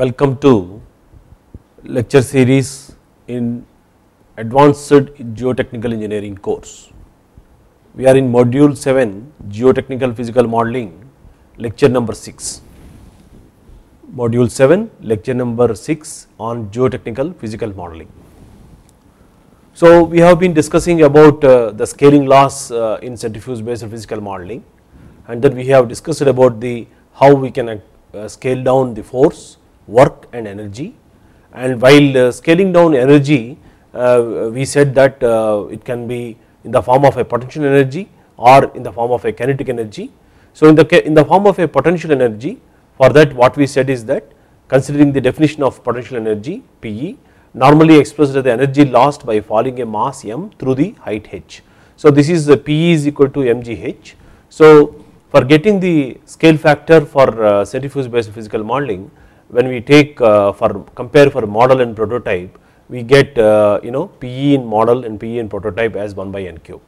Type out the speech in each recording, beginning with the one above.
welcome to lecture series in advanced geotechnical engineering course. We are in module 7 geotechnical physical modeling lecture number 6. Module 7 lecture number 6 on geotechnical physical modeling. So, we have been discussing about uh, the scaling loss uh, in centrifuge based physical modeling and then we have discussed about the how we can uh, scale down the force work and energy and while uh, scaling down energy uh, we said that uh, it can be in the form of a potential energy or in the form of a kinetic energy. So in the, in the form of a potential energy for that what we said is that considering the definition of potential energy PE normally expressed as the energy lost by falling a mass m through the height h. So this is PE is equal to mgh. So for getting the scale factor for centrifuge based physical modeling when we take uh, for compare for model and prototype we get uh, you know PE in model and PE in prototype as 1 by n cube.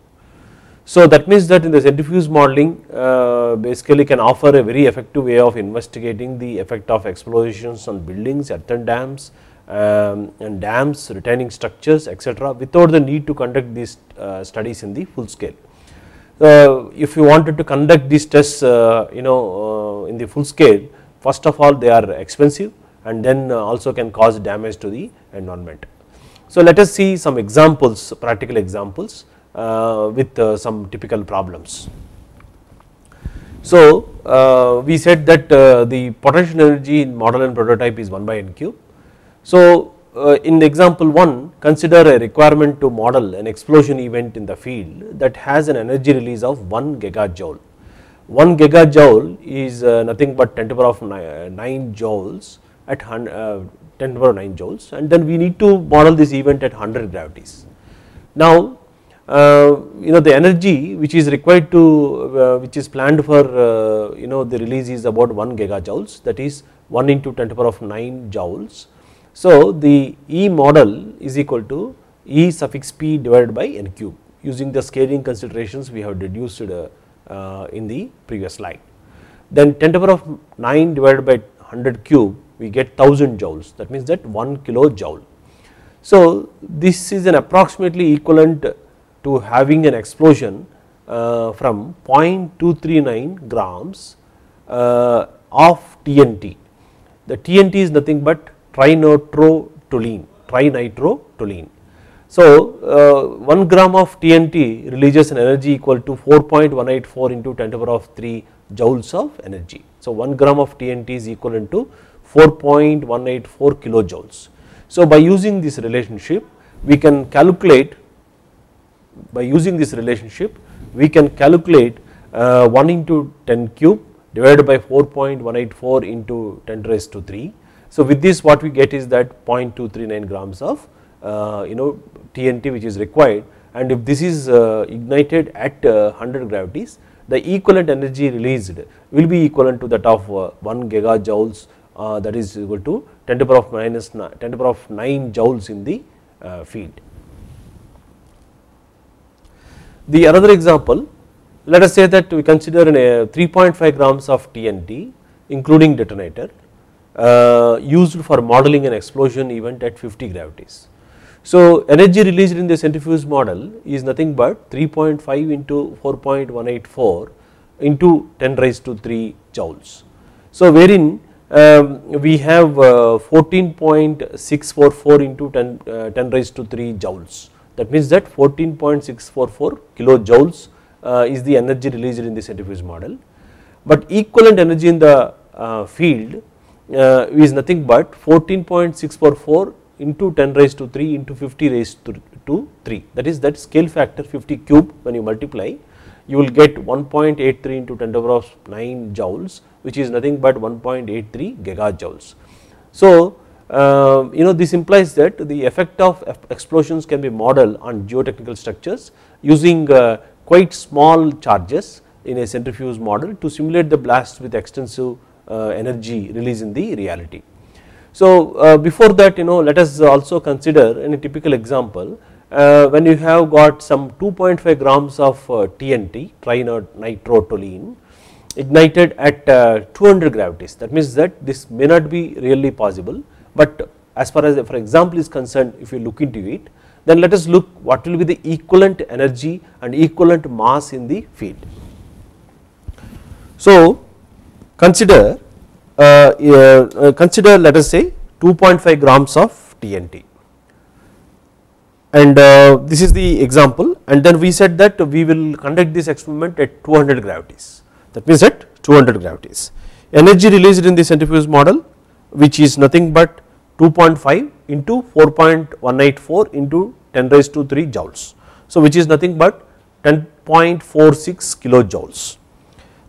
So that means that in the centrifuge modeling uh, basically can offer a very effective way of investigating the effect of explosions on buildings, earthen dams um, and dams, retaining structures etc. without the need to conduct these uh, studies in the full scale. Uh, if you wanted to conduct these tests uh, you know in the full scale First of all they are expensive and then uh, also can cause damage to the environment. So let us see some examples practical examples uh, with uh, some typical problems. So uh, we said that uh, the potential energy in model and prototype is 1 by n cube. So uh, in example 1 consider a requirement to model an explosion event in the field that has an energy release of 1 gigajoule 1 gigajoule is uh, nothing but 10 to the power of 9, uh, 9 joules at uh, 10 to the power of 9 joules and then we need to model this event at 100 gravities. Now uh, you know the energy which is required to uh, which is planned for uh, you know the release is about 1 gigajoules that is 1 into 10 to the power of 9 joules. So the E model is equal to E suffix p divided by n cube using the scaling considerations we have deduced uh, uh, in the previous slide. Then 10 to the power of 9 divided by 100 cube we get 1000 joules that means that 1 kilo joule. So this is an approximately equivalent to having an explosion uh, from 0.239 grams uh, of TNT. The TNT is nothing but trinitrotoluene, trinitrotoluene. So, uh, 1 gram of TNT releases an energy equal to 4.184 into 10 to the power of 3 joules of energy. So, 1 gram of TNT is equivalent to 4.184 kilojoules. So, by using this relationship we can calculate by using this relationship we can calculate uh, 1 into 10 cube divided by 4.184 into 10 raised to 3. So, with this what we get is that 0.239 grams of uh, you know TNT which is required and if this is uh, ignited at 100 uh, gravities the equivalent energy released will be equivalent to that of uh, 1 gigajoules that is equal to 10 to the power of minus 10 to the power of 9 joules in the field. The another example let us say that we consider an, 3.5 grams of TNT including detonator uh, used for modeling an explosion event at 50 gravities. So energy released in the centrifuge model is nothing but 3.5 into 4.184 into 10 raised to 3 joules. So wherein um, we have uh, 14.644 into 10, uh, 10 raised to 3 joules that means that 14.644 kilojoules uh, is the energy released in the centrifuge model but equivalent energy in the uh, field uh, is nothing but 14.644 into 10 raised to 3 into 50 raised to, to 3 that is that scale factor 50 cube when you multiply you will get 1.83 into 10 to the power 9 joules which is nothing but 1.83 gigajoules. So, uh, you know this implies that the effect of explosions can be modeled on geotechnical structures using uh, quite small charges in a centrifuge model to simulate the blast with extensive uh, energy release in the reality. So, uh, before that you know let us also consider in a typical example uh, when you have got some 2.5 grams of uh, TNT trinitrotoluene ignited at uh, 200 gravities that means that this may not be really possible but as far as for example is concerned if you look into it then let us look what will be the equivalent energy and equivalent mass in the field. So, consider uh, uh, uh, consider let us say 2.5 grams of TNT and this is the example and then we said that we will conduct this experiment at 200 gravities that means at 200 gravities. Energy released in the centrifuge model which is nothing but 2.5 into 4.184 into 10 raised to 3 joules. So, which is nothing but 10.46 kilojoules.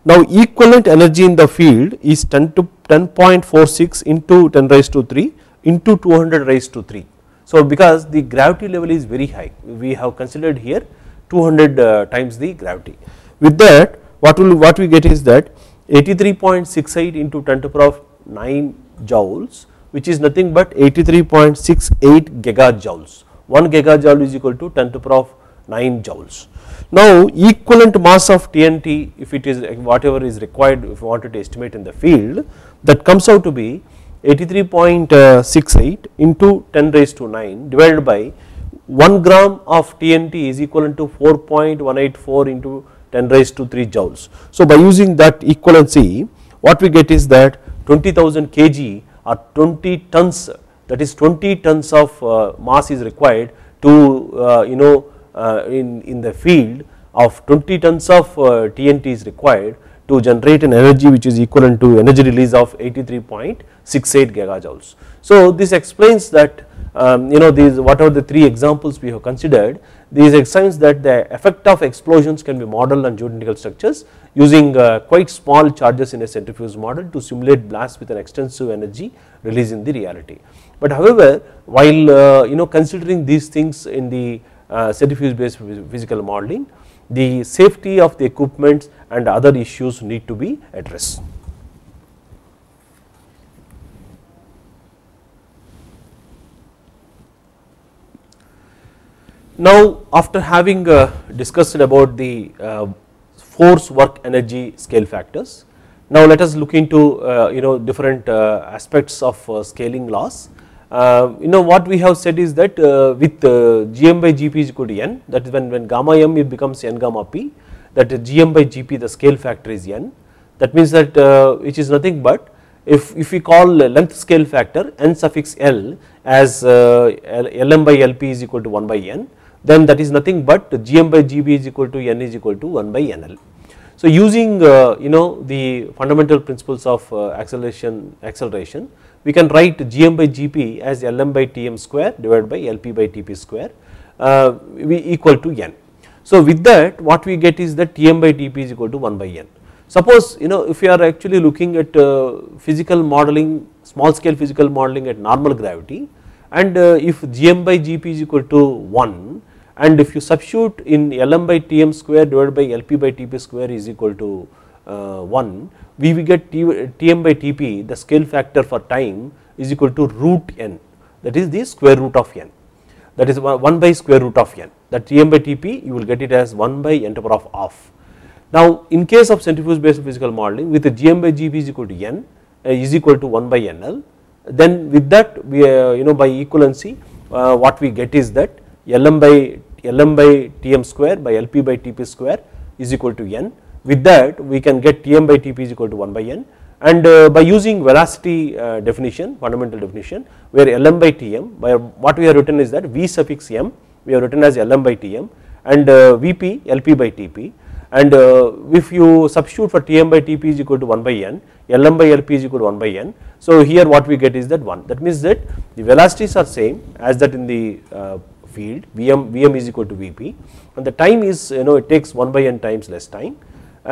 Now equivalent energy in the field is 10 to 10.46 into 10 raised to 3 into 200 raised to 3. So because the gravity level is very high we have considered here 200 uh, times the gravity. With that what will what we get is that 83.68 into 10 to the power of 9 joules which is nothing but 83.68 gigajoules 1 gigajoule is equal to 10 to the power of 9 joules. Now equivalent mass of TNT if it is whatever is required if you wanted to estimate in the field that comes out to be 83.68 into 10 raised to 9 divided by 1 gram of TNT is equivalent to 4.184 into 10 raised to 3 joules. So by using that equivalency what we get is that 20,000 kg or 20 tons that is 20 tons of uh, mass is required to uh, you know uh, in, in the field of 20 tons of TNT uh, is required to generate an energy which is equivalent to energy release of 83.68 gigajoules. So this explains that um, you know these whatever the three examples we have considered these explains that the effect of explosions can be modeled on geotechnical structures using uh, quite small charges in a centrifuge model to simulate blast with an extensive energy release in the reality. But however while uh, you know considering these things in the uh, centrifuge based physical modeling, the safety of the equipments and other issues need to be addressed. Now, after having uh, discussed about the uh, force work energy scale factors, now let us look into you know different aspects of scaling laws uh, you know what we have said is that uh, with uh, gm by gp is equal to n that is when, when gamma m it becomes n gamma p that gm by gp the scale factor is n that means that which is nothing but if, if we call length scale factor n suffix l as lm by lp is equal to 1 by n then that is nothing but gm by gb is equal to n is equal to 1 by nl. So, using uh, you know the fundamental principles of uh, acceleration acceleration we can write gm by gp as lm by tm square divided by lp by tp square uh, we equal to n. So with that what we get is that tm by tp is equal to 1 by n. Suppose you know if you are actually looking at uh, physical modeling small scale physical modeling at normal gravity and uh, if gm by gp is equal to 1 and if you substitute in Lm by Tm square divided by Lp by Tp square is equal to uh, 1 we will get Tm by Tp the scale factor for time is equal to root n that is the square root of n that is 1 by square root of n that Tm by Tp you will get it as 1 by n to power of half. Now in case of centrifuge based physical modeling with the Gm by Gb is equal to n uh, is equal to 1 by nl then with that we uh, you know by equivalency uh, what we get is that Lm by Lm by Tm square by Lp by Tp square is equal to n. With that we can get Tm by Tp is equal to 1 by n and uh, by using velocity uh, definition fundamental definition where Lm by Tm by what we have written is that V suffix m we have written as Lm by Tm and uh, Vp Lp by Tp and uh, if you substitute for Tm by Tp is equal to 1 by n Lm by Lp is equal to 1 by n. So here what we get is that 1 that means that the velocities are same as that in the uh, field Vm, Vm is equal to Vp and the time is you know it takes 1 by n times less time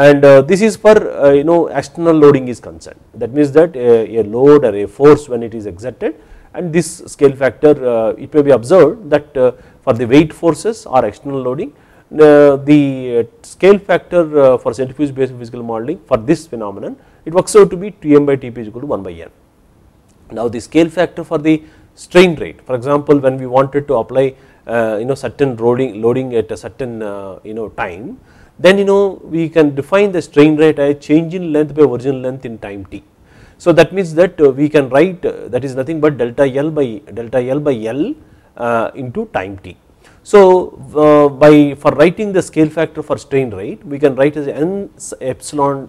and uh, this is for uh, you know external loading is concerned that means that a, uh, a, load or a force when it is exerted and this scale factor uh, it may be observed that uh, for the weight forces or external loading the scale factor for centrifuge based physical modeling for this phenomenon it works out to be Tm by Tp is equal to 1 by n. Now the scale factor for the strain rate for example when we wanted to apply uh, you know certain loading, loading at a certain uh, you know time then you know we can define the strain rate as change in length by original length in time t. So that means that uh, we can write uh, that is nothing but delta L by delta L by L into time t. So by for writing the scale factor for strain rate we can write as n epsilon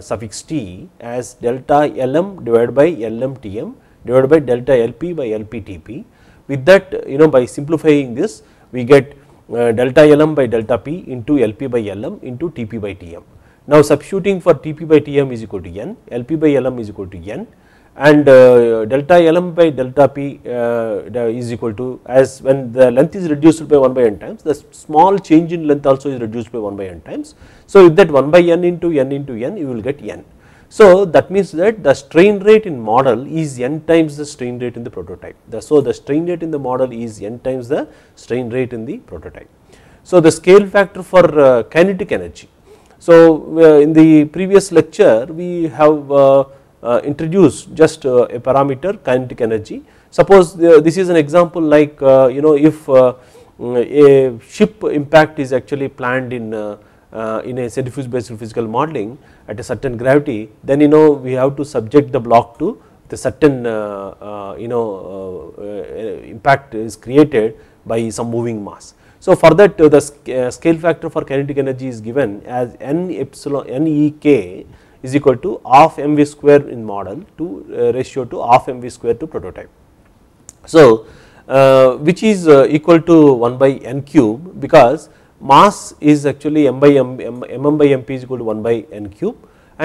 suffix t as delta Lm divided by Lm Tm divided by delta Lp by Lp Tp with that you know by simplifying this we get uh, delta Lm by delta P into Lp by Lm into Tp by Tm. Now substituting for Tp by Tm is equal to n, Lp by Lm is equal to n and uh, delta Lm by delta P uh, is equal to as when the length is reduced by 1 by n times the small change in length also is reduced by 1 by n times. So with that 1 by n into n into n you will get n. So that means that the strain rate in model is n times the strain rate in the prototype. The, so the strain rate in the model is n times the strain rate in the prototype. So the scale factor for uh, kinetic energy. So uh, in the previous lecture we have uh, uh introduced just uh, a parameter kinetic energy. Suppose uh, this is an example like you know if mm, a ship impact is actually planned in in a centrifuge based physical modeling at a certain gravity then you know we have to subject the block to the certain uh, uh you know uh, uh, impact is created by some moving mass. So, for that the scale factor for kinetic energy is given as n epsilon n e k is equal to half m v square in model to ratio to half m v square to prototype. So, uh, which is uh, equal to 1 by n cube because mass is actually m by m, m, m by mp is equal to 1 by n cube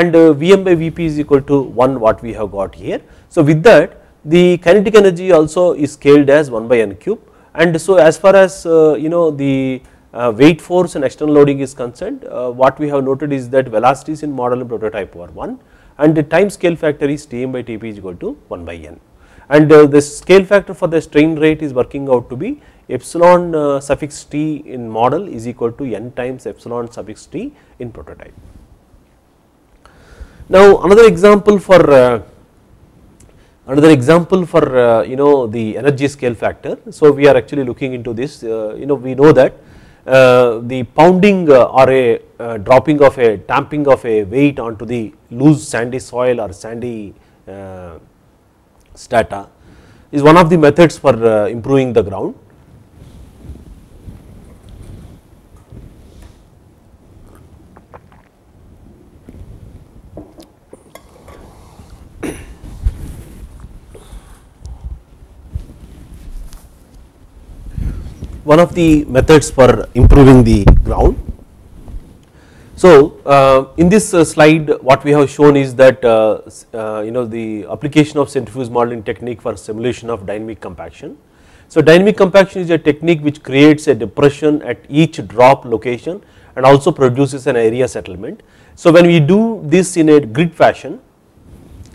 and uh, vm by vp is equal to 1 what we have got here. So with that the kinetic energy also is scaled as 1 by n cube and so as far as uh, you know the uh, weight force and external loading is concerned uh, what we have noted is that velocities in model and prototype are 1 and the time scale factor is Tm by Tp is equal to 1 by n and uh, the scale factor for the strain rate is working out to be epsilon uh, suffix t in model is equal to n times epsilon suffix t in prototype. Now, another example for uh, another example for uh, you know the energy scale factor. So, we are actually looking into this uh, you know we know that uh, the pounding uh, or a dropping of a tamping of a weight onto the loose sandy soil or sandy strata is one of the methods for improving the ground one of the methods for improving the ground. So uh, in this uh, slide what we have shown is that uh, uh, you know the application of centrifuge modeling technique for simulation of dynamic compaction. So dynamic compaction is a technique which creates a depression at each drop location and also produces an area settlement. So when we do this in a grid fashion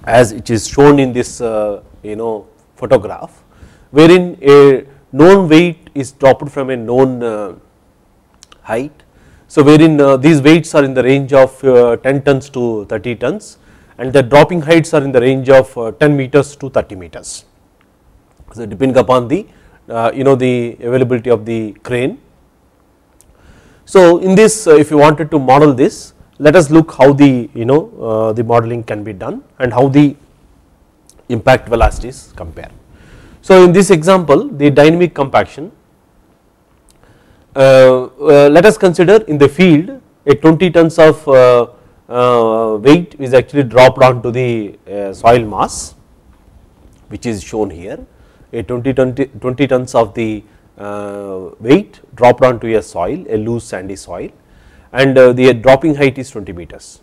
as it is shown in this uh, you know photograph wherein a known weight is dropped from a known uh, height. So, wherein uh, these weights are in the range of uh, 10 tons to 30 tons and the dropping heights are in the range of uh, 10 meters to 30 meters. So, depending upon the uh, you know the availability of the crane. So, in this uh, if you wanted to model this let us look how the you know the modeling can be done and how the impact velocities compare. So in this example the dynamic compaction uh, uh, let us consider in the field a 20 tons of uh, uh weight is actually dropped onto the uh, soil mass which is shown here a 20, 20, 20 tons of the uh, weight dropped onto a soil a loose sandy soil and the dropping height is 20 meters.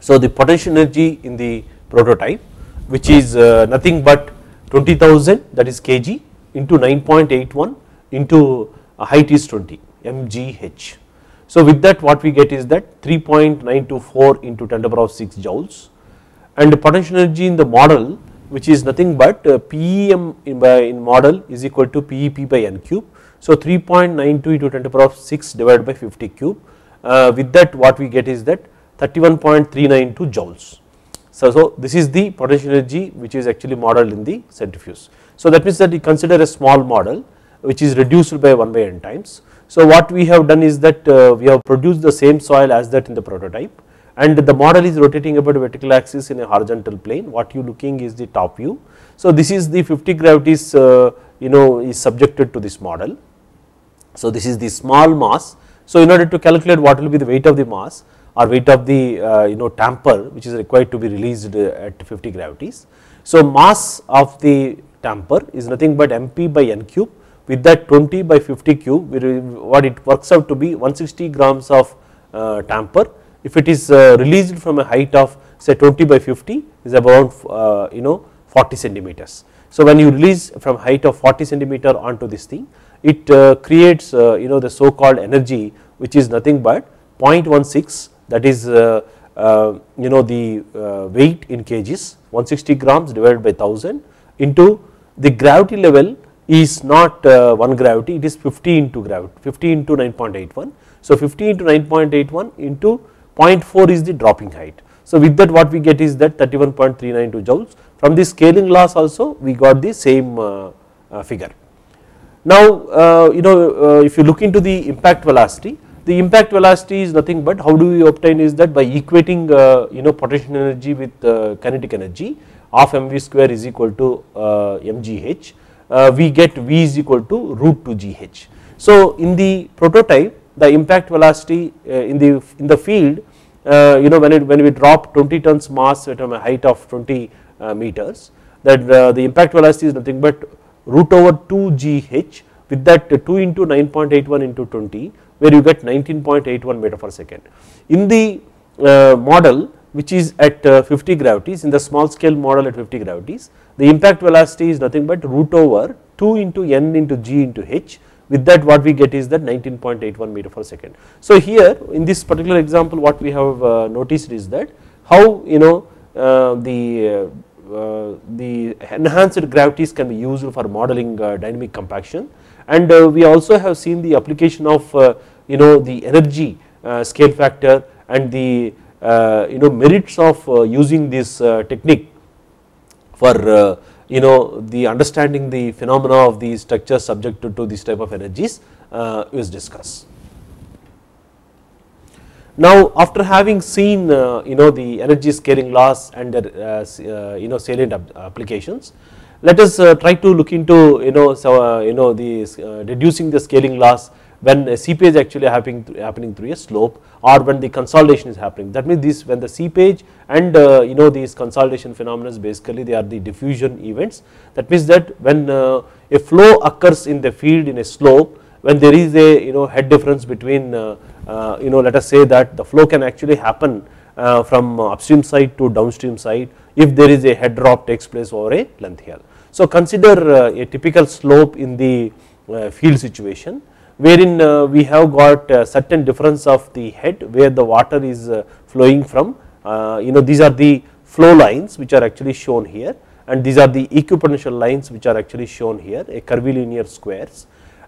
So the potential energy in the prototype which is nothing but 20,000 that is kg into 9.81 into uh, height is 20 mgh. So with that what we get is that 3.924 into 10 to the power of 6 joules and the potential energy in the model which is nothing but uh, PEM in, in model is equal to PEP by n cube. So 3.92 into 10 to the power of 6 divided by 50 cube uh, with that what we get is that 31.392 joules. So, so this is the potential energy which is actually modeled in the centrifuge. So that means that you consider a small model which is reduced by 1 by n times. So what we have done is that uh, we have produced the same soil as that in the prototype and the model is rotating about vertical axis in a horizontal plane what you looking is the top view. So this is the 50 gravities uh, you know is subjected to this model. So this is the small mass. So in order to calculate what will be the weight of the mass or weight of the uh, you know tamper which is required to be released uh, at 50 gravities. So, mass of the tamper is nothing but mp by n cube with that 20 by 50 cube what it works out to be 160 grams of uh, tamper if it is uh, released from a height of say 20 by 50 is about uh, you know 40 centimeters. So, when you release from height of 40 centimeter onto this thing it uh, creates uh, you know the so called energy which is nothing but 0.16 that is uh, uh, you know the uh, weight in kgs 160 grams divided by 1000 into the gravity level is not uh, 1 gravity it is 50 into gravity 50 into 9.81. So 50 into 9.81 into 0.4 is the dropping height. So with that what we get is that 31.392 joules from the scaling loss also we got the same uh, figure. Now you know if you look into the impact velocity the impact velocity is nothing but how do we obtain is that by equating uh, you know potential energy with uh, kinetic energy half mv square is equal to uh, mgh uh, we get v is equal to root 2 gh. So in the prototype the impact velocity uh, in the in the field you know when it when we drop 20 tons mass at a height of 20 meters that the impact velocity is nothing but root over 2 gh with that 2 into 9.81 into 20 where you get 19.81 meter per second. In the uh, model which is at uh, 50 gravities in the small scale model at 50 gravities the impact velocity is nothing but root over 2 into n into g into h with that what we get is that 19.81 meter per second. So here in this particular example what we have uh, noticed is that how you know uh, the uh, uh, the enhanced gravities can be used for modeling dynamic compaction and we also have seen the application of you know the energy uh, scale factor and the uh, you know merits of uh, using this technique for you know the understanding the phenomena of the structure subject to, this type of energies is discussed. Now after having seen uh, you know the energy scaling laws and their uh, you know salient applications, let us uh, try to look into you know so you know the reducing the scaling laws when seepage actually happening through, happening through a slope or when the consolidation is happening. That means this when the seepage and uh, you know these consolidation phenomena basically they are the diffusion events. That means that when uh, a flow occurs in the field in a slope when there is a you know head difference between uh, uh you know let us say that the flow can actually happen uh, from upstream side to downstream side if there is a head drop takes place over a length here. So consider uh, a typical slope in the field situation wherein uh, we have got uh, certain difference of the head where the water is uh, flowing from uh, you know these are the flow lines which are actually shown here and these are the equipotential lines which are actually shown here a curvilinear squares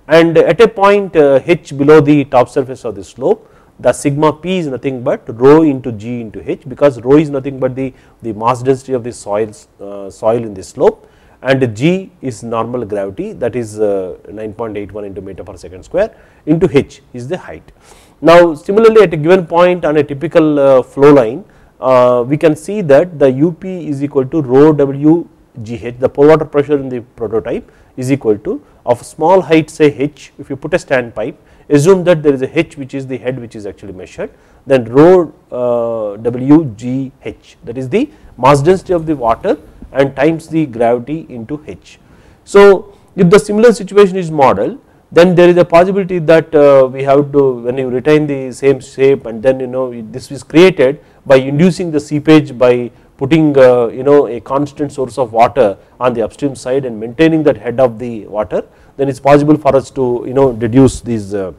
and at a point uh, h below the top surface of the slope the sigma p is nothing but rho into g into h because rho is nothing but the, the mass density of the soil, uh, soil in the slope and g is normal gravity that is uh, 9.81 into meter per second square into h is the height. Now similarly at a given point on a typical uh, flow line uh, we can see that the up is equal to rho w gh the water pressure in the prototype is equal to of small height say h if you put a stand pipe assume that there is a h which is the head which is actually measured then rho uh, w g h that is the mass density of the water and times the gravity into h. So, if the similar situation is model then there is a possibility that uh, we have to when you retain the same shape and then you know this is created by inducing the seepage by putting uh, you know a constant source of water on the upstream side and maintaining that head of the water then it is possible for us to you know deduce these uh,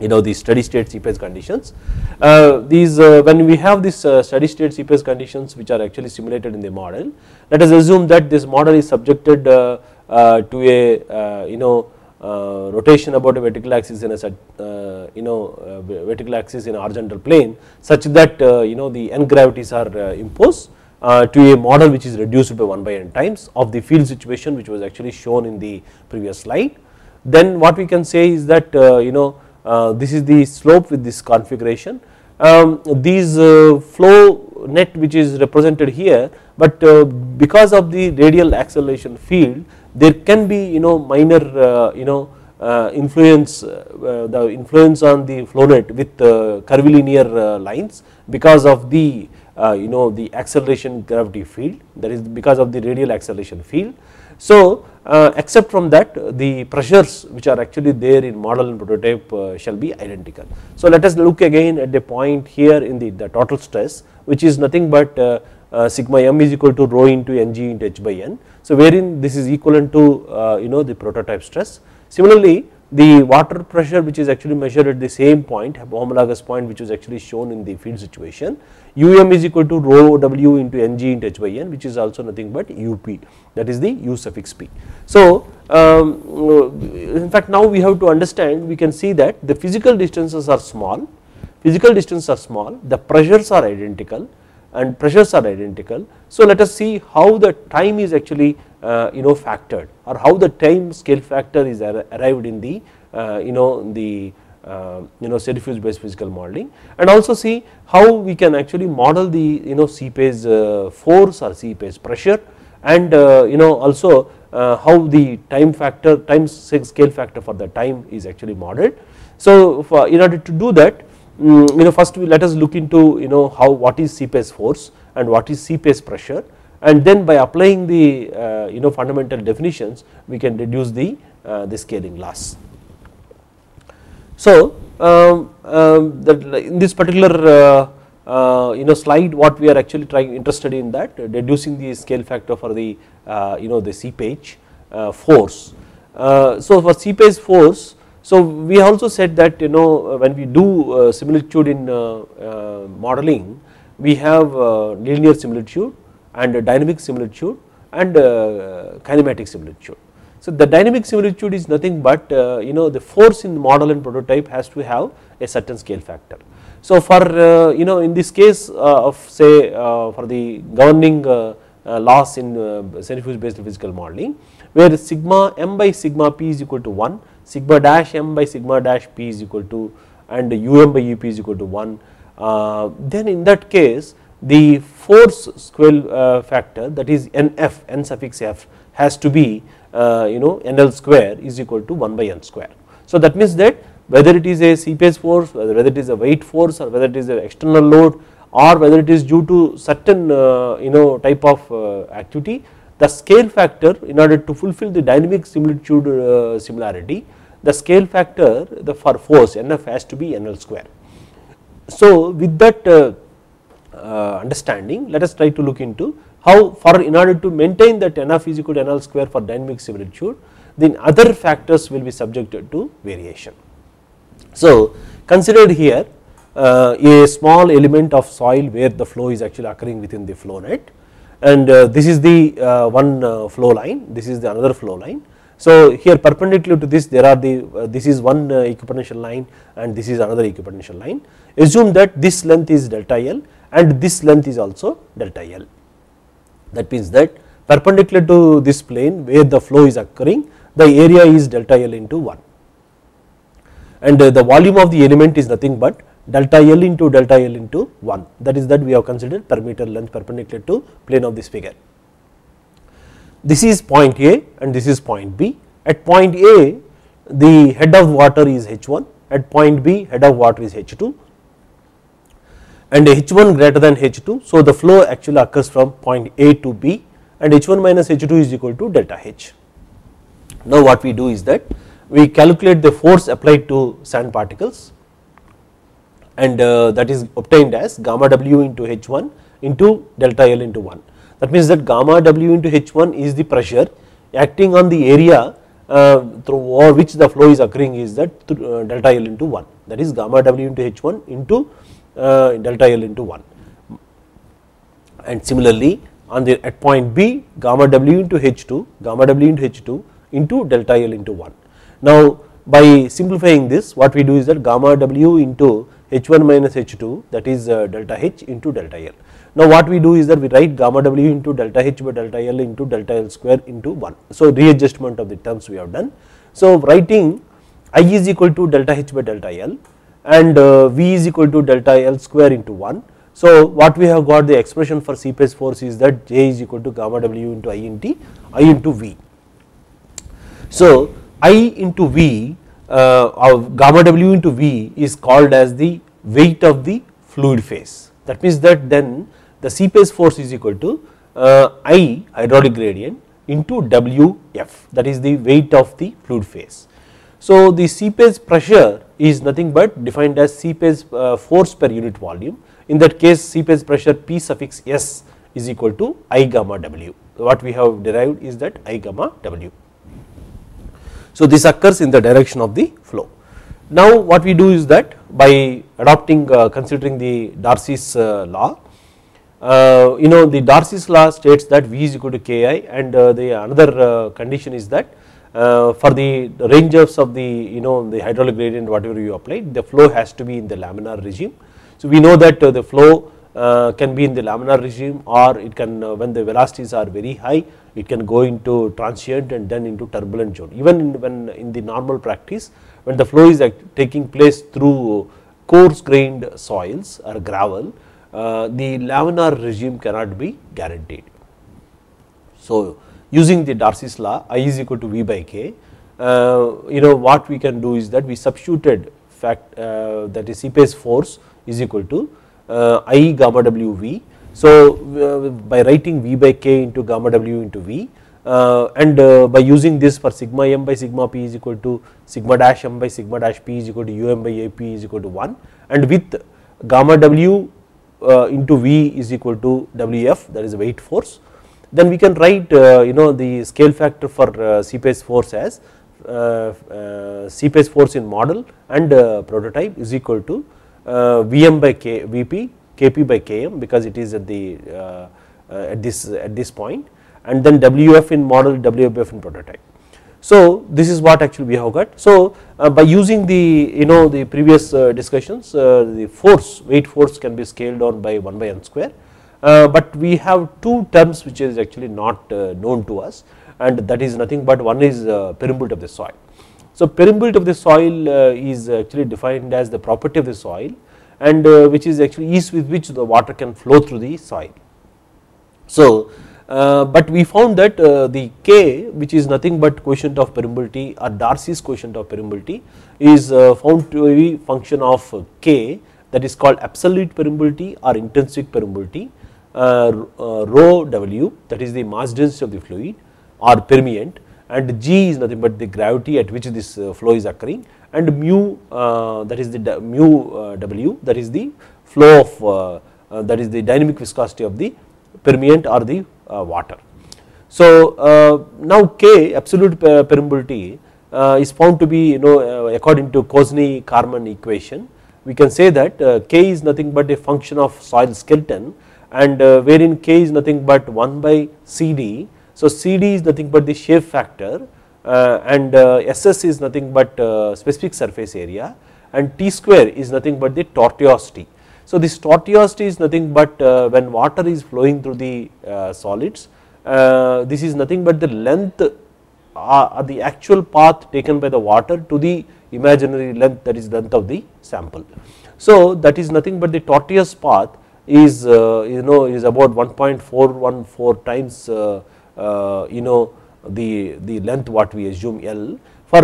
you know these steady state seepage conditions. Uh, these uh, when we have these uh, steady state seepage conditions which are actually simulated in the model, let us assume that this model is subjected uh, uh, to a uh, you know rotation about a vertical axis in a you know vertical axis in horizontal plane such that you know the n gravities are imposed to a model which is reduced by 1 by n times of the field situation which was actually shown in the previous slide. Then what we can say is that you know uh, this is the slope with this configuration. Um, these uh, flow net which is represented here but uh, because of the radial acceleration field there can be you know minor uh, you know uh, influence uh, the influence on the flow net with curvilinear lines because of the you know the acceleration gravity field that is because of the radial acceleration field. So uh, except from that the pressures which are actually there in model and prototype uh, shall be identical. So let us look again at the point here in the, the total stress which is nothing but uh, uh sigma m is equal to rho into ng into h by n. So wherein this is equivalent to uh, you know the prototype stress. Similarly the water pressure which is actually measured at the same point homologous point which is actually shown in the field situation um is equal to rho w into ng into h by n which is also nothing but up that is the u suffix p. So um, uh, in fact now we have to understand we can see that the physical distances are small physical distances are small the pressures are identical and pressures are identical. So let us see how the time is actually uh, you know factored or how the time scale factor is ar arrived in the uh, you know the uh, you know centrifuge based physical modeling and also see how we can actually model the you know seepage force or seepage pressure and you know also how the time factor time scale factor for the time is actually modeled. So, in order to do that mm, you know first we let us look into you know how what is seepage force and what is seepage pressure and then by applying the uh, you know fundamental definitions we can reduce the uh, the scaling loss. So um, um, in this particular uh, uh, you know slide what we are actually trying interested in that uh, reducing the scale factor for the uh, you know the seepage force. so for seepage force so we also said that you know when we do similitude in modeling we have linear similitude and dynamic similitude and uh, kinematic similitude. So, the dynamic similitude is nothing but uh, you know the force in model and prototype has to have a certain scale factor. So, for uh, you know in this case uh, of say uh, for the governing uh, loss in centrifuge based physical modeling where sigma m by sigma p is equal to 1, sigma dash m by sigma dash p is equal to and u m by u p is equal to 1 then in that case the force square uh, factor that is NF n suffix f has to be uh, you know NL square is equal to 1 by n square. So that means that whether it is a seepage force whether it is a weight force or whether it is an external load or whether it is due to certain uh, you know type of uh, activity the scale factor in order to fulfill the dynamic similitude uh, similarity the scale factor the for force NF has to be NL square. So with that uh, uh, understanding, let us try to look into how for in order to maintain that n is equal to n square for dynamic similitude, then other factors will be subjected to variation. So, considered here uh, a small element of soil where the flow is actually occurring within the flow net and uh, this is the uh, one uh, flow line, this is the another flow line so here perpendicular to this there are the uh, this is one uh, equipotential line and this is another equipotential line. Assume that this length is delta L and this length is also delta L. That means that perpendicular to this plane where the flow is occurring the area is delta L into 1 and uh, the volume of the element is nothing but delta L into delta L into 1 that is that we have considered perimeter length perpendicular to plane of this figure this is point A and this is point B. At point A the head of water is H1, at point B head of water is H2 and H1 greater than H2. So, the flow actually occurs from point A to B and H1 minus H2 is equal to delta H. Now, what we do is that we calculate the force applied to sand particles and uh, that is obtained as gamma w into H1 into delta L into 1. That means that gamma W into H1 is the pressure acting on the area uh, through which the flow is occurring is that uh, delta L into 1 that is gamma W into H1 into uh, delta L into 1 and similarly on the at point B gamma W into H2 gamma W into H2 into delta L into 1. Now by simplifying this what we do is that gamma W into H1 minus H2 that is uh, delta H into delta L now what we do is that we write gamma w into delta h by delta L into delta L square into 1. So readjustment of the terms we have done. So writing i is equal to delta h by delta L and uh, v is equal to delta L square into 1. So what we have got the expression for seepage force is that J is equal to gamma w into I into I into V. So I into V uh, of gamma w into V is called as the weight of the fluid phase. That means that then the seepage force is equal to uh, I hydraulic gradient into Wf that is the weight of the fluid phase. So, the seepage pressure is nothing but defined as seepage uh, force per unit volume in that case seepage pressure P suffix S is equal to I gamma W what we have derived is that I gamma W. So, this occurs in the direction of the flow. Now, what we do is that by adopting uh, considering the Darcy's uh, law uh, you know the Darcy's law states that V is equal to Ki and uh, the another uh, condition is that uh, for the ranges of the you know the hydraulic gradient whatever you apply the flow has to be in the laminar regime. So we know that uh, the flow uh, can be in the laminar regime or it can when the velocities are very high it can go into transient and then into turbulent zone even in when in the normal practice when the flow is taking place through coarse grained soils or gravel uh, the laminar regime cannot be guaranteed. So, using the Darcy's law I is equal to V by K, uh, you know what we can do is that we substituted fact uh, that is CPS force is equal to uh, I gamma W V. So, uh, by writing V by K into gamma W into V uh, and by using this for sigma m by sigma p is equal to sigma dash m by sigma dash p is equal to u m by a p is equal to 1 and with gamma W uh, into V is equal to WF that is weight force. Then we can write uh, you know the scale factor for uh, force as uh, uh force in model and uh, prototype is equal to uh, Vm by K, Vp, Kp by Km because it is at the at this at this point and then WF in model, WF in prototype. So this is what actually we have got. So uh, by using the you know the previous uh, discussions uh, the force weight force can be scaled on by 1 by n square uh, but we have two terms which is actually not uh, known to us and that is nothing but one is uh, permeability of the soil. So permeability of the soil is actually defined as the property of the soil and which is actually ease with which the water can flow through the soil. So uh, but we found that uh, the k which is nothing but quotient of permeability or Darcy's quotient of permeability is uh, found to be function of k that is called absolute permeability or intrinsic permeability rho w that is the mass density of the fluid or permeant and g is nothing but the gravity at which this flow is occurring and mu uh, that is the mu uh, w that is the flow of uh, that is the dynamic viscosity of the permeant or the uh, water. So uh, now K absolute uh, permeability is found to be you know according to Cosney-Karman equation we can say that K is nothing but a function of soil skeleton and wherein K is nothing but 1 by CD. So CD is nothing but the shape factor and SS is nothing but specific surface area and T square is nothing but the tortuosity. So this tortuosity is nothing but uh, when water is flowing through the uh, solids, uh, this is nothing but the length uh, uh, the actual path taken by the water to the imaginary length that is length of the sample. So that is nothing but the tortuous path is uh, you know is about 1.414 times uh, you know the the length what we assume L for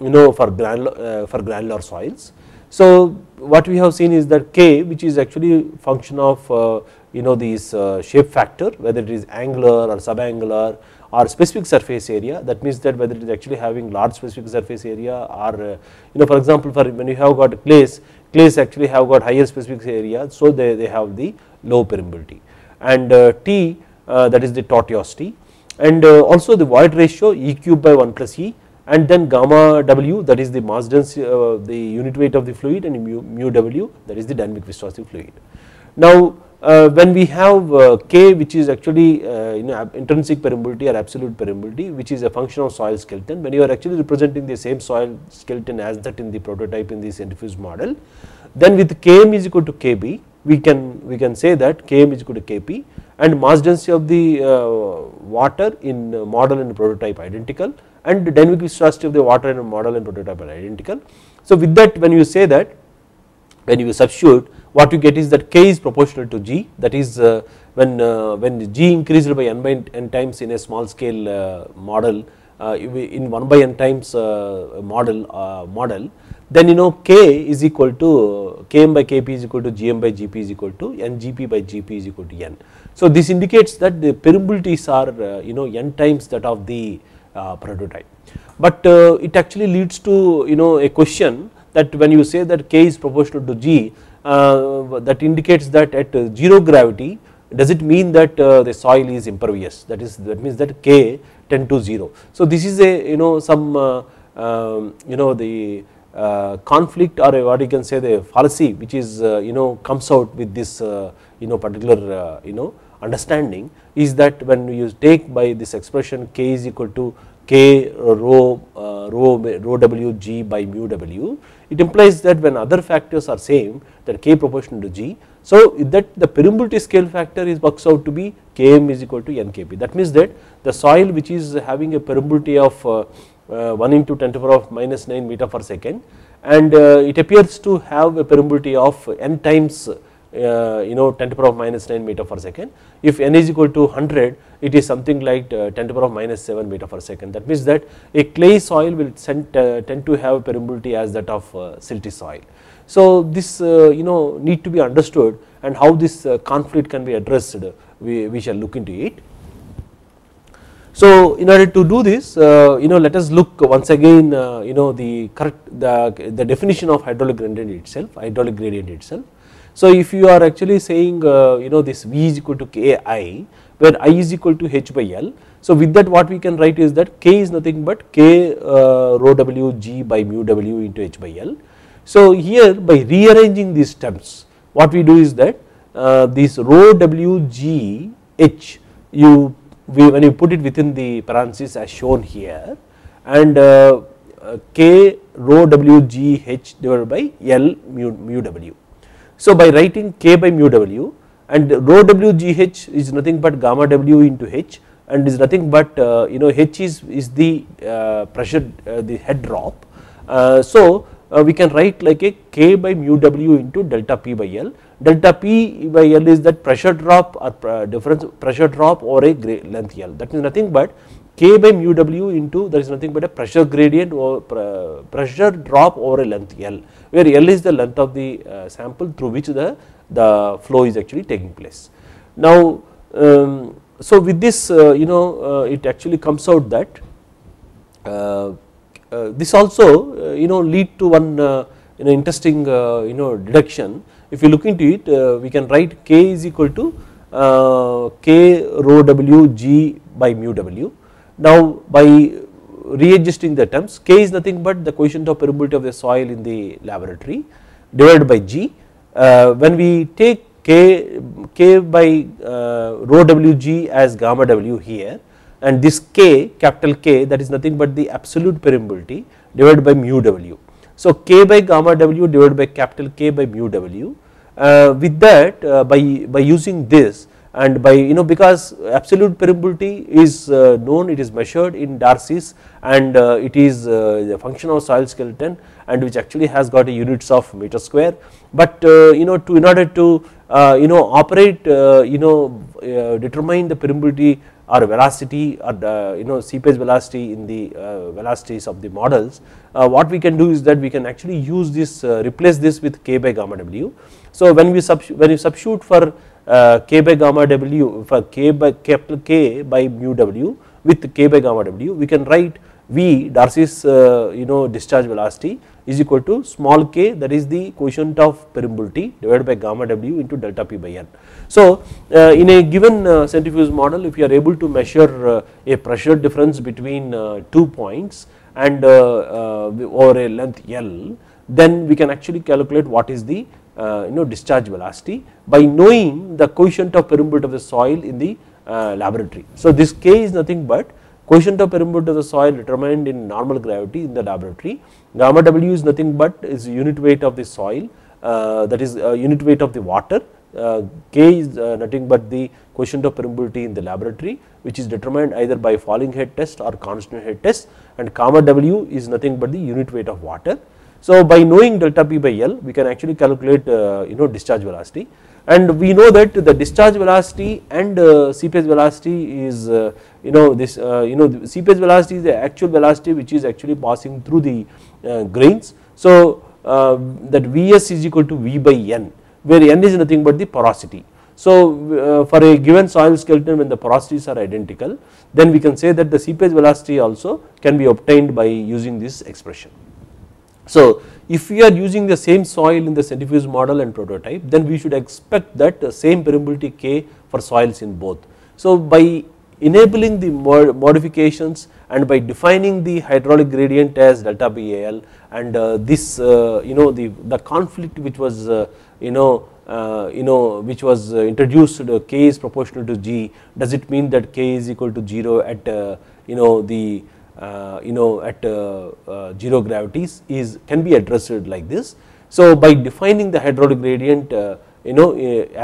you know for granular for granular soils so what we have seen is that k which is actually function of uh, you know this uh, shape factor whether it is angular or subangular or specific surface area that means that whether it is actually having large specific surface area or uh, you know for example for when you have got clays clays actually have got higher specific area so they, they have the low permeability and uh, t uh, that is the tortuosity and uh, also the void ratio e cube by 1 plus e and then gamma W that is the mass density, uh, the unit weight of the fluid and mu, mu W that is the dynamic viscosity fluid. Now uh, when we have uh, K which is actually uh, you know intrinsic permeability or absolute permeability which is a function of soil skeleton when you are actually representing the same soil skeleton as that in the prototype in the centrifuge model then with Km is equal to Kb we can we can say that Km is equal to Kp and mass density of the uh, water in uh, model and prototype identical and the dynamic viscosity of the water in a model and prototype are identical. So with that when you say that when you substitute what you get is that k is proportional to g that is uh, when uh, when g increased by n by n times in a small scale uh, model uh, in 1 by n times uh, model uh, model then you know k is equal to km by kp is equal to gm by gp is equal to n G P by gp is equal to n. So this indicates that the permeabilities are you know n times that of the uh, prototype. But uh, it actually leads to you know a question that when you say that k is proportional to g uh, that indicates that at 0 gravity does it mean that uh, the soil is impervious that is that means that k tend to 0 so this is a you know some uh, uh, you know the conflict or what you can say the fallacy which is you know comes out with this you know particular you know understanding is that when you take by this expression k is equal to k rho, uh, rho, rho w g by mu w it implies that when other factors are same that k proportional to g so that the permeability scale factor is works out to be km is equal to nkp that means that the soil which is having a permeability of uh, uh, 1 into 10 to the power of minus 9 meter per second and uh, it appears to have a permeability of n times uh, you know 10 to the power of minus 9 meter per second. If n is equal to 100 it is something like uh, 10 to the power of minus 7 meter per second that means that a clay soil will send, uh, tend to have permeability as that of uh, silty soil. So this uh, you know need to be understood and how this uh, conflict can be addressed we, we shall look into it. So in order to do this you know let us look once again you know the correct the, the definition of hydraulic gradient itself hydraulic gradient itself so, if you are actually saying uh, you know this V is equal to K i where i is equal to h by L. So, with that what we can write is that K is nothing but K uh, rho W G by mu W into h by L. So, here by rearranging these terms what we do is that uh, this rho W G H you we, when you put it within the parentheses as shown here and uh, uh K rho W G H divided by L mu, mu W. So by writing k by mu w and rho w g h is nothing but gamma w into h and is nothing but uh, you know h is, is the uh, pressure uh, the head drop. Uh, so uh, we can write like a k by mu w into delta p by L. Delta p by L is that pressure drop or pr uh, difference pressure drop or a length L that is nothing but K by mu W into there is nothing but a pressure gradient or pressure drop over a length L where L is the length of the uh, sample through which the, the flow is actually taking place. Now um, so with this uh, you know uh, it actually comes out that uh, uh, this also uh, you know lead to one you know interesting you know deduction if you look into it we can write K is equal to K rho W G by mu W now by re-adjusting the terms K is nothing but the coefficient of permeability of the soil in the laboratory divided by G. Uh, when we take K, K by uh, rho WG as gamma W here and this K capital K that is nothing but the absolute permeability divided by mu W. So K by gamma W divided by capital K by mu W uh, with that uh, by, by using this and by you know because absolute permeability is uh, known it is measured in darcy's and uh, it is uh, function of soil skeleton and which actually has got a units of meter square but uh, you know to in order to uh, you know operate uh, you know determine the permeability or velocity or the, you know seepage velocity in the velocities of the models what we can do is that we can actually use this replace this with k by gamma w so when we when we substitute for uh, k by gamma w for k by capital K by mu w with k by gamma w we can write v Darcy's uh, you know discharge velocity is equal to small k that is the quotient of permeability divided by gamma w into delta p by n. So uh, in a given centrifuge model if you are able to measure a pressure difference between two points and over a length L then we can actually calculate what is the uh, you know discharge velocity by knowing the quotient of permeability of the soil in the uh, laboratory. So this K is nothing but quotient of permeability of the soil determined in normal gravity in the laboratory. Gamma W is nothing but is unit weight of the soil uh, that is uh, unit weight of the water. Uh, K is nothing but the quotient of permeability in the laboratory which is determined either by falling head test or constant head test and gamma W is nothing but the unit weight of water so by knowing delta P by L we can actually calculate uh, you know discharge velocity and we know that the discharge velocity and uh, CPS velocity is uh, you know this uh, you know seepage velocity is the actual velocity which is actually passing through the uh, grains. So um, that Vs is equal to V by N where N is nothing but the porosity. So uh, for a given soil skeleton when the porosities are identical then we can say that the seepage velocity also can be obtained by using this expression. So if we are using the same soil in the centrifuge model and prototype then we should expect that the same permeability K for soils in both. So by enabling the modifications and by defining the hydraulic gradient as delta BAL and uh, this uh, you know the, the conflict which was uh, you know uh, you know which was uh, introduced uh, K is proportional to G does it mean that K is equal to 0 at you know the uh, you know at uh, uh, zero gravities is can be addressed like this. So, by defining the hydraulic gradient you know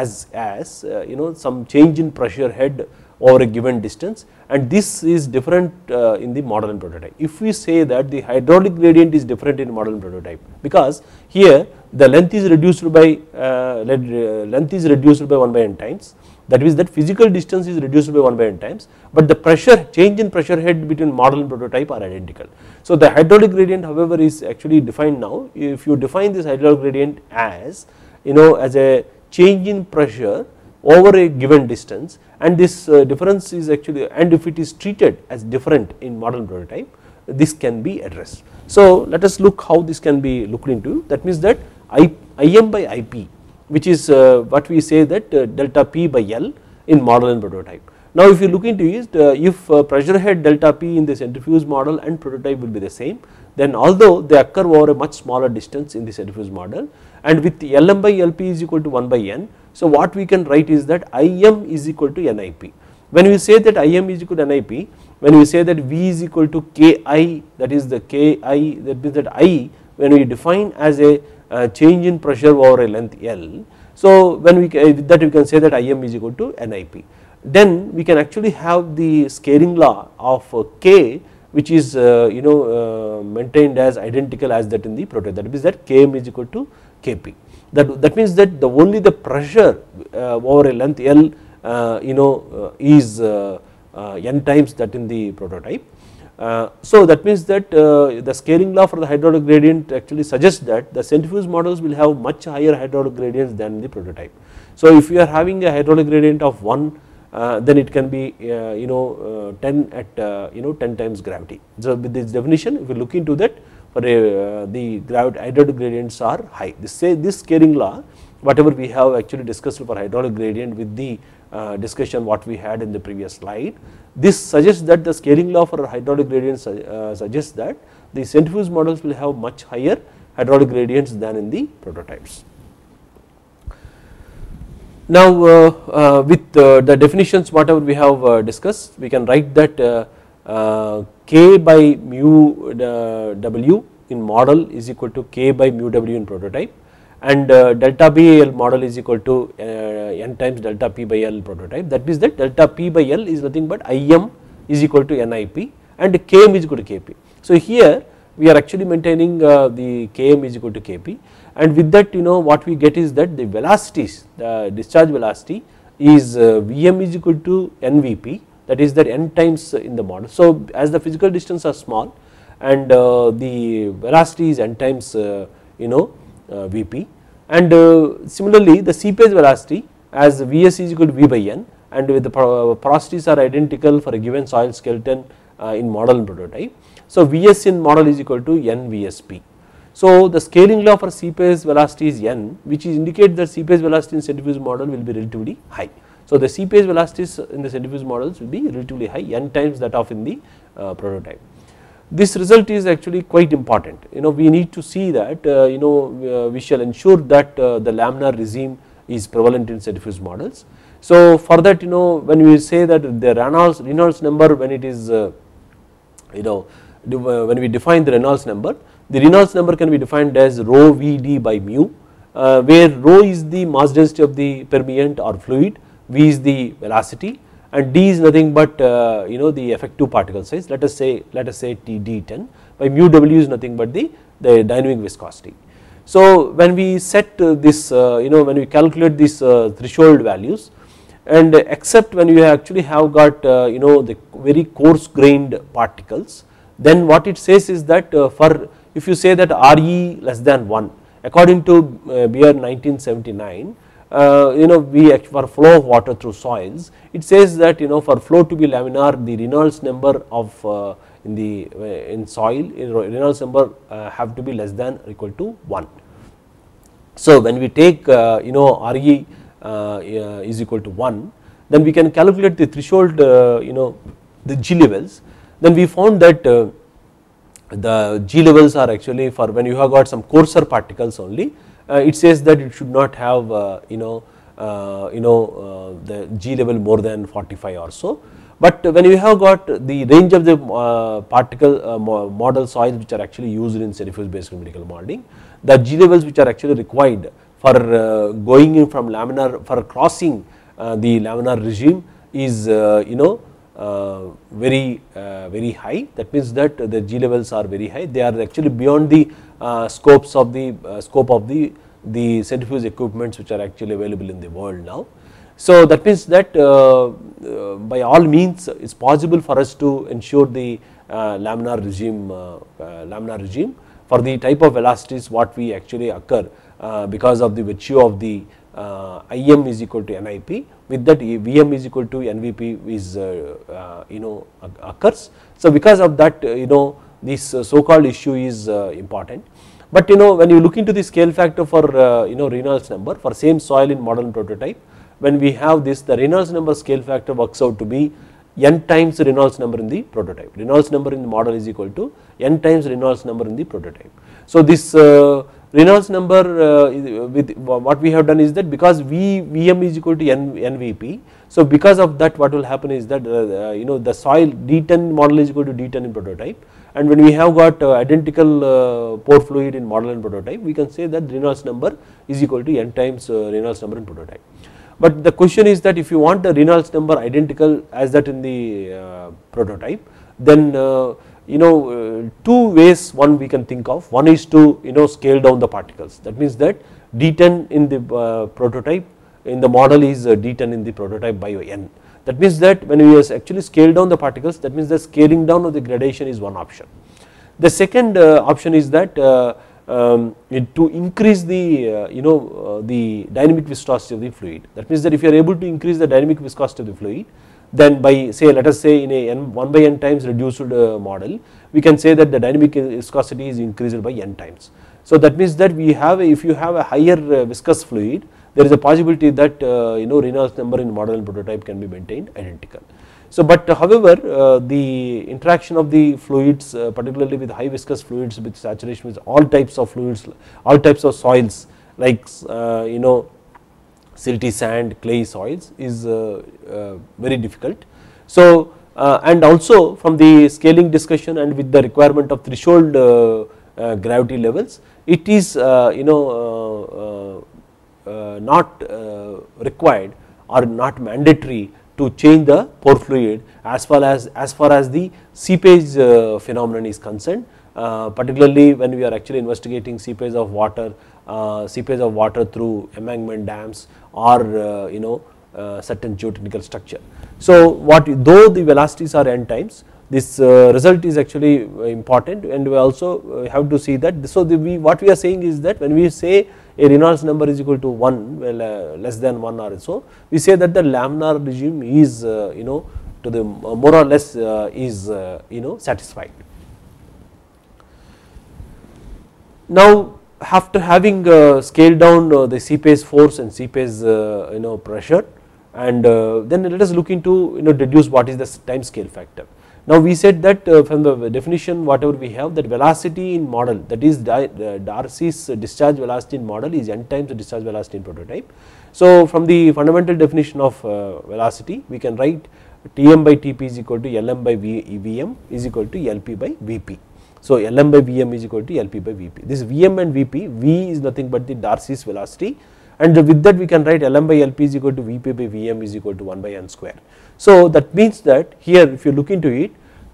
as as you know some change in pressure head over a given distance and this is different uh, in the model and prototype. If we say that the hydraulic gradient is different in model and prototype because here the length is reduced by uh, length is reduced by 1 by n times that means that physical distance is reduced by 1 by n times but the pressure change in pressure head between model and prototype are identical. So the hydraulic gradient however is actually defined now if you define this hydraulic gradient as you know as a change in pressure over a given distance and this uh, difference is actually and if it is treated as different in model and prototype this can be addressed. So let us look how this can be looked into that means that I, IM by IP which is uh, what we say that uh, delta P by L in model and prototype. Now if you look into it, uh, if pressure head delta P in the centrifuge model and prototype will be the same then although they occur over a much smaller distance in the centrifuge model and with Lm by Lp is equal to 1 by n. So what we can write is that Im is equal to Nip. When we say that Im is equal to Nip, when we say that V is equal to Ki that is the Ki that means that I when we define as a uh, change in pressure over a length L. So when we uh, that we can say that Im is equal to NIP. Then we can actually have the scaling law of uh, K which is uh, you know uh, maintained as identical as that in the prototype that means that Km is equal to Kp. That, that means that the only the pressure uh, over a length L you know is n times that in the prototype uh, so that means that uh, the scaling law for the hydraulic gradient actually suggests that the centrifuge models will have much higher hydraulic gradients than the prototype. So if you are having a hydraulic gradient of 1 uh, then it can be uh, you know uh, 10 at you know 10 times gravity. So with this definition if you look into that for a, the hydraulic gradients are high. This say this scaling law whatever we have actually discussed for hydraulic gradient with the uh, discussion what we had in the previous slide. This suggests that the scaling law for hydraulic gradients uh, suggests that the centrifuge models will have much higher hydraulic gradients than in the prototypes. Now uh, uh with uh, the definitions whatever we have discussed we can write that k by mu w in model is equal to k by mu w in prototype and uh, delta B L model is equal to uh, n times delta P by L prototype that means that delta P by L is nothing but IM is equal to NIP and Km is equal to Kp. So here we are actually maintaining uh, the Km is equal to Kp and with that you know what we get is that the velocities the discharge velocity is Vm is equal to NVp that is that n times in the model. So as the physical distance are small and the velocity is n times you know Vp and uh, similarly the seepage velocity as Vs is equal to V by n and with the uh, porosities are identical for a given soil skeleton uh, in model and prototype. So, Vs in model is equal to nVsp. So, the scaling law for seepage velocity is n which is indicate that seepage velocity in centrifuge model will be relatively high. So, the seepage velocities in the centrifuge models will be relatively high n times that of in the uh, prototype this result is actually quite important you know we need to see that uh, you know uh, we shall ensure that uh, the laminar regime is prevalent in centrifuge models. So for that you know when we say that the Reynolds, Reynolds number when it is uh, you know uh, when we define the Reynolds number the Reynolds number can be defined as rho Vd by mu where rho is the mass density of the permeant or fluid V is the velocity and d is nothing but uh, you know the effective particle size let us say let us say t d10 by mu w is nothing but the, the dynamic viscosity. So when we set uh, this uh, you know when we calculate these uh, threshold values and except when you actually have got you know the very coarse grained particles then what it says is that for if you say that RE less than 1 according to uh, Beer 1979 uh, you know we for flow of water through soils it says that you know for flow to be laminar the Reynolds number of uh, in the uh, in soil in Reynolds number uh, have to be less than or equal to 1. So when we take uh, you know RE uh, is equal to 1 then we can calculate the threshold you know the G levels then we found that the G levels are actually for when you have got some coarser particles only uh, it says that it should not have uh, you know uh, you know the G level more than 45 or so. But when you have got the range of the particle model soils which are actually used in centrifuge based chemical modeling, the G levels which are actually required for going in from laminar for crossing the laminar regime is you know uh, very uh, very high that means that the G levels are very high they are actually beyond the uh, scopes of the uh, scope of the the centrifuge equipments which are actually available in the world now. So that means that uh, uh, by all means it is possible for us to ensure the laminar regime laminar regime for the type of velocities what we actually occur because of the virtue of the uh, IM is equal to NIP with that VM is equal to NVP is uh, uh, you know occurs. So, because of that you know this so called issue is important. But you know when you look into the scale factor for you know Reynolds number for same soil in modern prototype when we have this the Reynolds number scale factor works out to be n times Reynolds number in the prototype. Reynolds number in the model is equal to n times Reynolds number in the prototype. So, this uh, Reynolds number uh, uh, with uh, what we have done is that because v, Vm is equal to N, NVP so because of that what will happen is that you know the soil D10 model is equal to D10 in prototype and when we have got identical pore fluid in model and prototype we can say that Reynolds number is equal to N times Reynolds number in prototype. But the question is that if you want the Reynolds number identical as that in the prototype then you know uh, two ways one we can think of one is to you know scale down the particles that means that D10 in the uh, prototype in the model is uh, D10 in the prototype by n that means that when we actually scale down the particles that means the scaling down of the gradation is one option. The second option is that um, to increase the uh, you know uh, the dynamic viscosity of the fluid. That means that if you are able to increase the dynamic viscosity of the fluid then by say let us say in a n 1 by n times reduced uh, model we can say that the dynamic viscosity is increased by n times. So that means that we have a, if you have a higher uh, viscous fluid there is a possibility that uh, you know Reynolds number in model and prototype can be maintained identical. So but however the interaction of the fluids particularly with high viscous fluids with saturation with all types of fluids all types of soils like you know silty sand, clay soils is uh, uh, very difficult. So, uh, and also from the scaling discussion and with the requirement of threshold gravity levels, it is you know not required or not mandatory to change the pore fluid as far as as far as the seepage uh, phenomenon is concerned uh, particularly when we are actually investigating seepage of water uh, seepage of water through embankment dams or uh, you know uh, certain geotechnical structure. So what though the velocities are n times this uh, result is actually important and we also have to see that so the, we what we are saying is that when we say a Reynolds number is equal to 1 well, less than 1 or so we say that the laminar regime is you know to the more or less is you know satisfied. Now after having uh, scaled down uh, the CPA's force and CPA's uh, you know pressure and uh, then let us look into you know deduce what is the time scale factor. Now we said that uh, from the definition whatever we have that velocity in model that is uh, Darcy's discharge velocity in model is n times the discharge velocity in prototype. So from the fundamental definition of velocity we can write Tm by Tp is equal to Lm by v, Vm is equal to Lp by Vp. So, Lm by Vm is equal to Lp by Vp. This Vm and Vp, V is nothing but the Darcy's velocity and with that we can write Lm by Lp is equal to Vp by Vm is equal to 1 by n square. So, that means that here if you look into it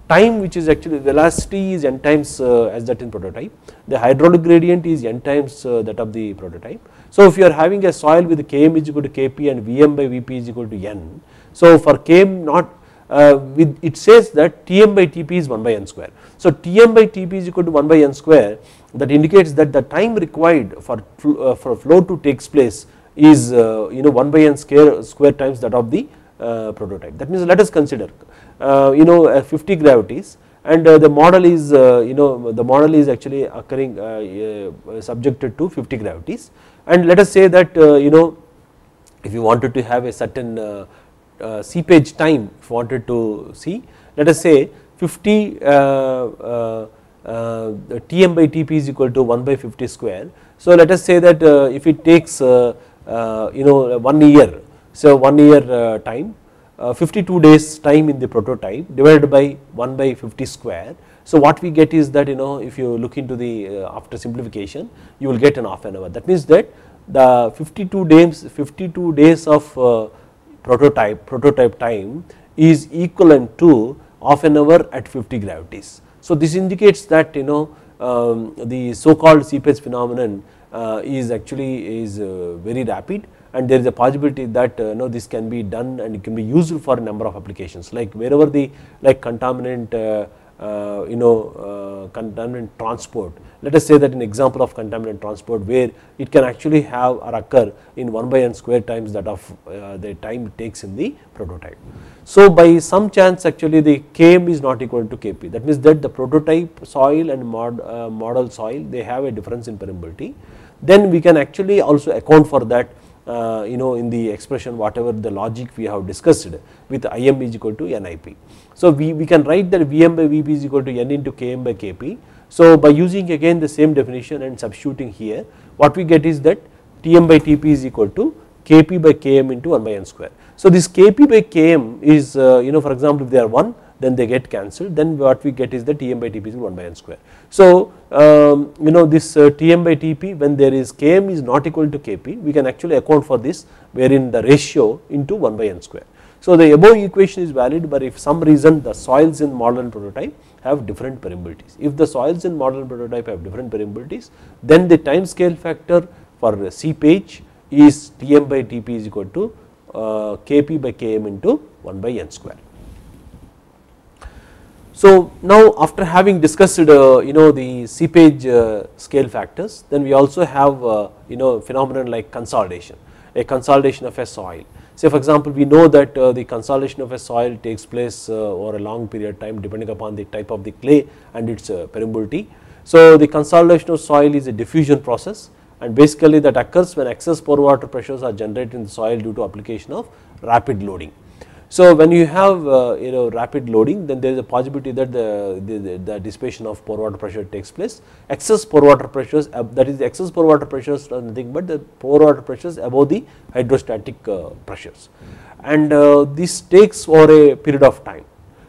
time which is actually velocity is n times uh, as that in prototype, the hydraulic gradient is n times uh, that of the prototype. So, if you are having a soil with Km is equal to Kp and Vm by Vp is equal to n. So, for Km not uh, with, it says that Tm by Tp is 1 by n square. So Tm by Tp is equal to 1 by n square that indicates that the time required for, uh, for flow to takes place is uh, you know 1 by n square, square times that of the uh, prototype. That means let us consider uh, you know uh, 50 gravities and the model is you know the model is actually occurring subjected to 50 gravities and let us say that you know if you wanted to have a certain uh, seepage time if wanted to see let us say 50 uh, uh, uh, Tm by Tp is equal to 1 by 50 square. So let us say that if it takes you know 1 year so 1 year time 52 days time in the prototype divided by 1 by 50 square. So what we get is that you know if you look into the after simplification you will get an off an hour that means that the 52 days 52 days of prototype prototype time is equivalent to half an hour at 50 gravities. So this indicates that you know um, the so called seepage phenomenon uh, is actually is uh, very rapid and there is a possibility that uh, you know this can be done and it can be used for a number of applications like wherever the like contaminant uh, uh, you know uh, contaminant transport let us say that in example of contaminant transport where it can actually have or occur in 1 by n square times that of uh, the time it takes in the prototype. So by some chance actually the Km is not equal to Kp that means that the prototype soil and mod, uh, model soil they have a difference in permeability then we can actually also account for that uh, you know in the expression whatever the logic we have discussed with Im is equal to NIP. So we, we can write that Vm by vp is equal to N into Km by Kp so by using again the same definition and substituting here what we get is that Tm by Tp is equal to Kp by Km into 1 by n square. So this Kp by Km is uh, you know for example if they are 1 then they get cancelled then what we get is the Tm by Tp is 1 by n square. So um, you know this uh, Tm by Tp when there is Km is not equal to Kp we can actually account for this wherein the ratio into 1 by n square. So the above equation is valid but if some reason the soils in modern prototype have different permeabilities. If the soils in model prototype have different permeabilities then the time scale factor for seepage is Tm by Tp is equal to uh, Kp by Km into 1 by n square. So now after having discussed uh, you know the seepage uh, scale factors then we also have uh, you know phenomenon like consolidation a consolidation of a soil Say for example, we know that uh, the consolidation of a soil takes place uh, over a long period of time depending upon the type of the clay and its uh, permeability. So, the consolidation of soil is a diffusion process and basically that occurs when excess pore water pressures are generated in the soil due to application of rapid loading. So when you have uh, you know rapid loading then there is a possibility that the, the, the, dissipation of pore water pressure takes place. Excess pore water pressures uh, that is excess pore water pressures are nothing but the pore water pressures above the hydrostatic uh, pressures and uh, this takes over a period of time.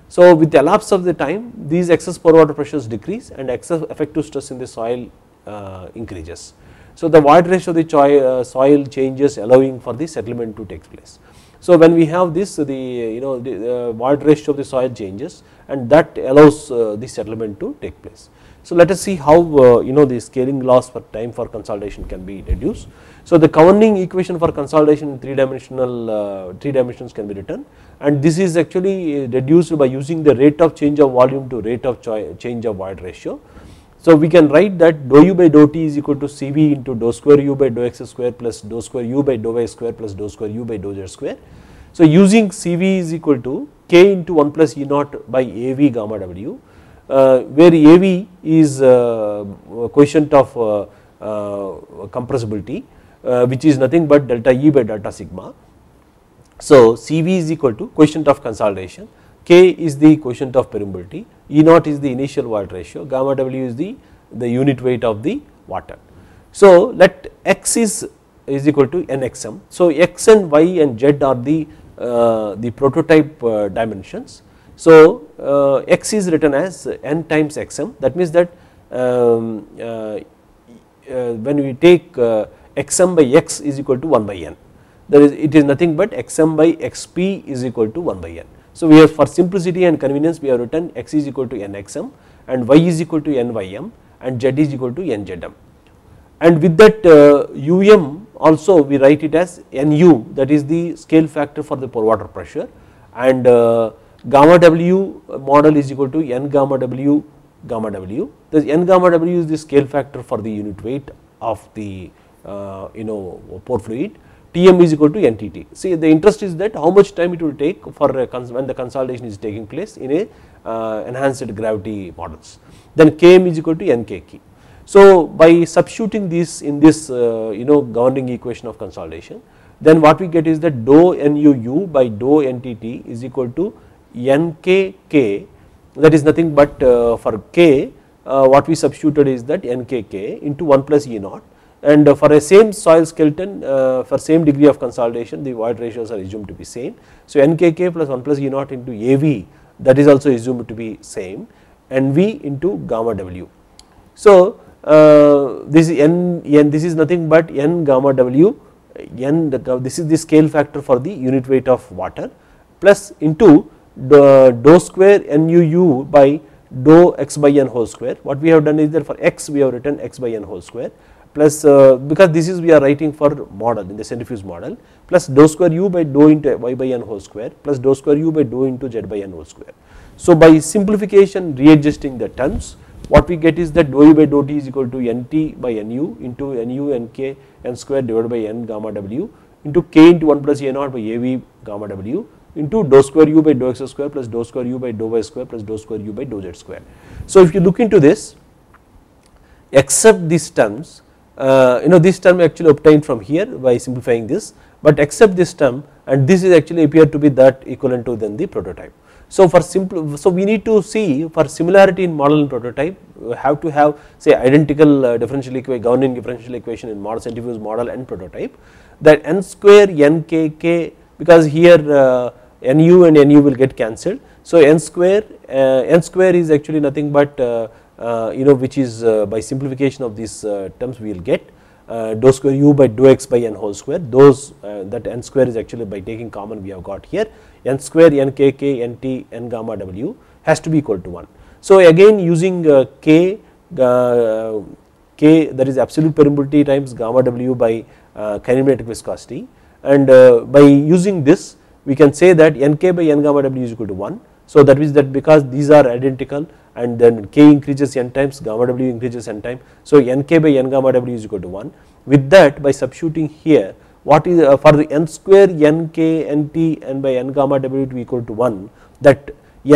So with the elapse of the time these excess pore water pressures decrease and excess effective stress in the soil uh, increases. So the void ratio of the uh, soil changes allowing for the settlement to take place. So when we have this the you know the uh, ratio of the soil changes and that allows uh, the settlement to take place. So let us see how uh, you know the scaling loss for time for consolidation can be reduced. So the governing equation for consolidation in three dimensional uh, three dimensions can be written and this is actually uh, reduced by using the rate of change of volume to rate of change of void ratio so we can write that dou u by dou t is equal to Cv into dou square u by dou x square plus dou square u by dou y square plus dou square u by dou z square. So using Cv is equal to k into 1 plus E naught by Av gamma w uh, where Av is uh, quotient of uh, uh compressibility uh, which is nothing but delta E by delta sigma. So Cv is equal to quotient of consolidation K is the quotient of permeability, E naught is the initial void ratio, gamma W is the, the unit weight of the water. So, let X is is equal to nxm. So, X and Y and Z are the, uh, the prototype uh, dimensions. So, uh, X is written as n times xm that means that um, uh, uh, when we take uh, xm by x is equal to 1 by n there is it is nothing but xm by xp is equal to 1 by n. So, we have for simplicity and convenience we have written x is equal to nxm and y is equal to nym and z is equal to nzm and with that uh, um also we write it as nu that is the scale factor for the pore water pressure and uh, gamma w model is equal to n gamma w gamma w this n gamma w is the scale factor for the unit weight of the uh, you know pore fluid Tm is equal to NTT. See the interest is that how much time it will take for when the consolidation is taking place in a uh, enhanced gravity models. Then Km is equal to NKK. So by substituting this in this uh, you know governing equation of consolidation then what we get is that dou NUU by dou NTT is equal to NKK that is nothing but uh, for K uh, what we substituted is that NKK into 1 plus E naught and for a same soil skeleton uh, for same degree of consolidation the void ratios are assumed to be same. So, nkk plus 1 plus E naught into AV that is also assumed to be same and V into gamma W. So, uh, this n, n this is nothing but n gamma W n this is the scale factor for the unit weight of water plus into the dou square NUU by dou x by n whole square what we have done is that for x we have written x by n whole square plus uh, because this is we are writing for model in the centrifuge model plus dou square u by dou into y by n whole square plus dou square u by dou into z by n whole square. So by simplification readjusting the terms what we get is that dou u by dou t is equal to nt by nu into nu nk n square divided by n gamma w into k into 1 plus a naught by a v gamma w into dou square u by dou x square plus dou square u by dou y square plus dou square u by dou z square. So if you look into this except these terms uh, you know this term actually obtained from here by simplifying this but accept this term and this is actually appear to be that equivalent to then the prototype. So for simple so we need to see for similarity in model and prototype we have to have say identical uh, differential equation governing differential equation in model centrifuge model and prototype that n square nkk because here uh, nu and nu will get cancelled. So n square uh, n square is actually nothing but uh, you know which is uh, by simplification of these uh, terms we will get dou square u by dou x by n whole square those that n square is actually by taking common we have got here n square n k k n t n gamma w has to be equal to 1. So again using k k that is absolute permeability times gamma w by kinematic viscosity and by using this we can say that n k by n gamma w is equal to 1. So that means that because these are identical and then k increases n times gamma w increases n time. So, n k by n gamma w is equal to 1 with that by substituting here what is uh, for the n square n k n t and by n gamma w to be equal to 1 that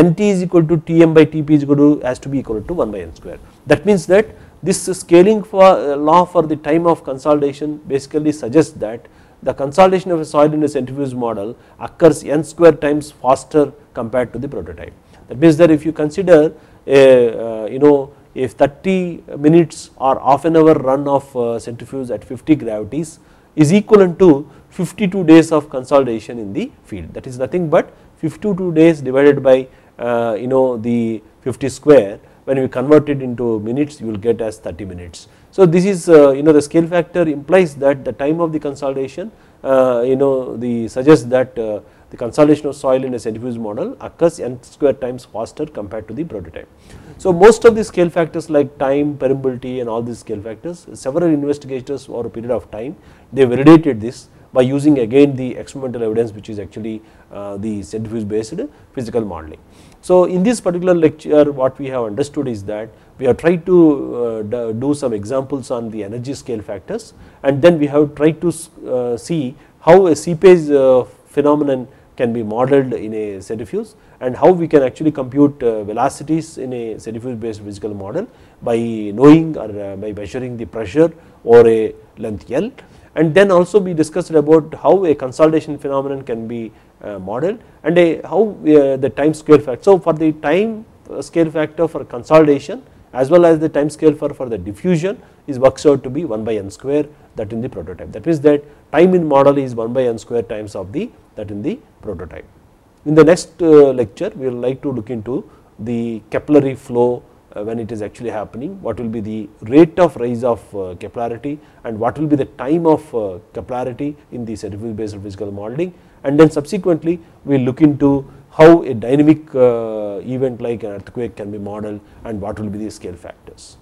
n t is equal to t m by t p is equal to has to be equal to 1 by n square. That means that this scaling for uh, law for the time of consolidation basically suggests that the consolidation of a soil in a centrifuge model occurs n square times faster compared to the prototype. That means that if you consider uh, you know if 30 minutes or half an hour run of uh, centrifuge at 50 gravities is equivalent to 52 days of consolidation in the field that is nothing but 52 days divided by uh, you know the 50 square when we convert it into minutes you will get as 30 minutes. So this is uh, you know the scale factor implies that the time of the consolidation uh, you know the suggests that uh, the consolidation of soil in a centrifuge model occurs n square times faster compared to the prototype. So, most of the scale factors like time, permeability and all these scale factors, several investigators over a period of time, they validated this by using again the experimental evidence which is actually uh, the centrifuge based physical modeling. So, in this particular lecture what we have understood is that we have tried to uh, do some examples on the energy scale factors and then we have tried to uh, see how a seepage uh, phenomenon can be modeled in a centrifuge and how we can actually compute uh, velocities in a centrifuge based physical model by knowing or uh, by measuring the pressure or a length L and then also we discussed about how a consolidation phenomenon can be uh, modeled and a, how uh, the time scale factor. So, for the time uh, scale factor for consolidation as well as the time scale for, for the diffusion is works out to be 1 by n square that in the prototype that means that time in model is 1 by n square times of the that in the prototype. In the next uh, lecture, we will like to look into the capillary flow uh, when it is actually happening, what will be the rate of rise of uh, capillarity and what will be the time of capillarity in the centrifugal based physical modeling and then subsequently we will look into how a dynamic event like an earthquake can be modeled and what will be the scale factors.